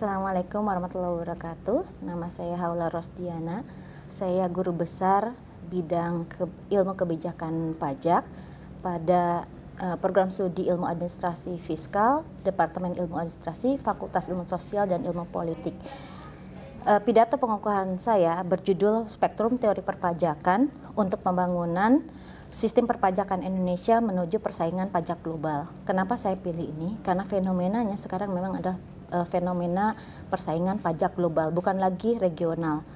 Assalamualaikum warahmatullahi wabarakatuh. Nama saya Haula Rosdiana. Saya guru besar bidang ke, ilmu kebijakan pajak pada uh, program studi ilmu administrasi fiskal, Departemen Ilmu Administrasi, Fakultas Ilmu Sosial dan Ilmu Politik. Uh, pidato pengukuhan saya berjudul Spektrum Teori Perpajakan untuk Pembangunan sistem perpajakan Indonesia menuju persaingan pajak global. Kenapa saya pilih ini? Karena fenomenanya sekarang memang ada uh, fenomena persaingan pajak global, bukan lagi regional.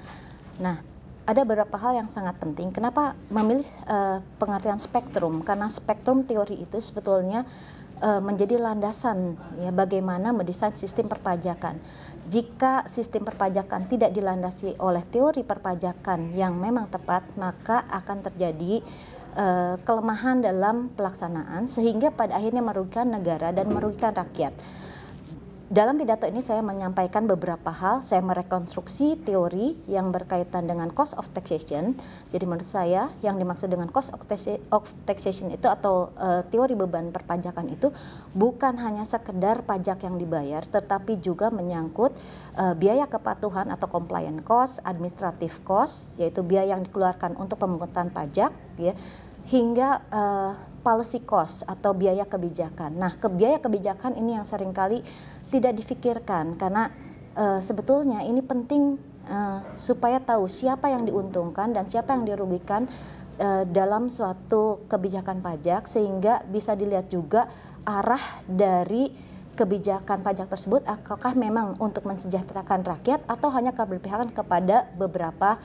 Nah, ada beberapa hal yang sangat penting. Kenapa memilih uh, pengertian spektrum? Karena spektrum teori itu sebetulnya uh, menjadi landasan ya bagaimana mendesain sistem perpajakan. Jika sistem perpajakan tidak dilandasi oleh teori perpajakan yang memang tepat, maka akan terjadi uh, kelemahan dalam pelaksanaan sehingga pada akhirnya merugikan negara dan merugikan rakyat dalam pidato ini saya menyampaikan beberapa hal, saya merekonstruksi teori yang berkaitan dengan cost of taxation. Jadi menurut saya yang dimaksud dengan cost of taxation itu atau uh, teori beban perpajakan itu bukan hanya sekedar pajak yang dibayar, tetapi juga menyangkut uh, biaya kepatuhan atau compliance cost, administrative cost, yaitu biaya yang dikeluarkan untuk pemungutan pajak, ya, hingga uh, policy cost atau biaya kebijakan. Nah, ke biaya kebijakan ini yang seringkali tidak difikirkan karena uh, sebetulnya ini penting uh, supaya tahu siapa yang diuntungkan dan siapa yang dirugikan uh, dalam suatu kebijakan pajak sehingga bisa dilihat juga arah dari kebijakan pajak tersebut apakah memang untuk mensejahterakan rakyat atau hanya keberpihakan kepada beberapa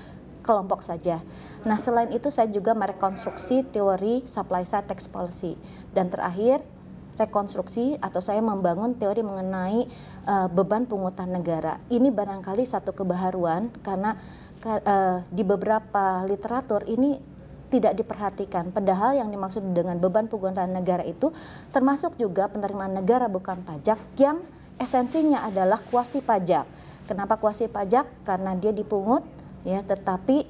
kelompok saja. Nah, selain itu saya juga merekonstruksi teori supply side tax policy dan terakhir rekonstruksi atau saya membangun teori mengenai uh, beban pungutan negara. Ini barangkali satu kebaharuan karena uh, di beberapa literatur ini tidak diperhatikan. Padahal yang dimaksud dengan beban pungutan negara itu termasuk juga penerimaan negara bukan pajak yang esensinya adalah kuasi pajak. Kenapa kuasi pajak? Karena dia dipungut ya, tetapi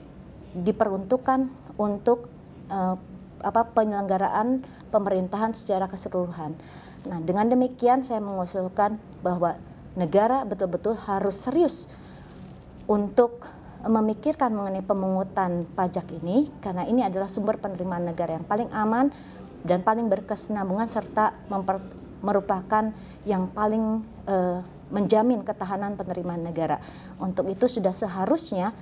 diperuntukkan untuk uh, apa penyelenggaraan pemerintahan secara keseluruhan. Nah, dengan demikian saya mengusulkan bahwa negara betul-betul harus serius untuk memikirkan mengenai pemungutan pajak ini karena ini adalah sumber penerimaan negara yang paling aman dan paling berkesenambungan serta memper, merupakan yang paling eh, menjamin ketahanan penerimaan negara. Untuk itu sudah seharusnya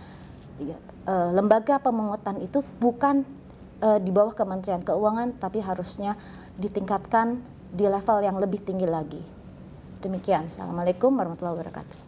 ya, eh, lembaga pemungutan itu bukan uh, di bawah Kementerian Keuangan, tapi harusnya ditingkatkan di level yang lebih tinggi lagi. Demikian, Assalamualaikum warahmatullahi wabarakatuh.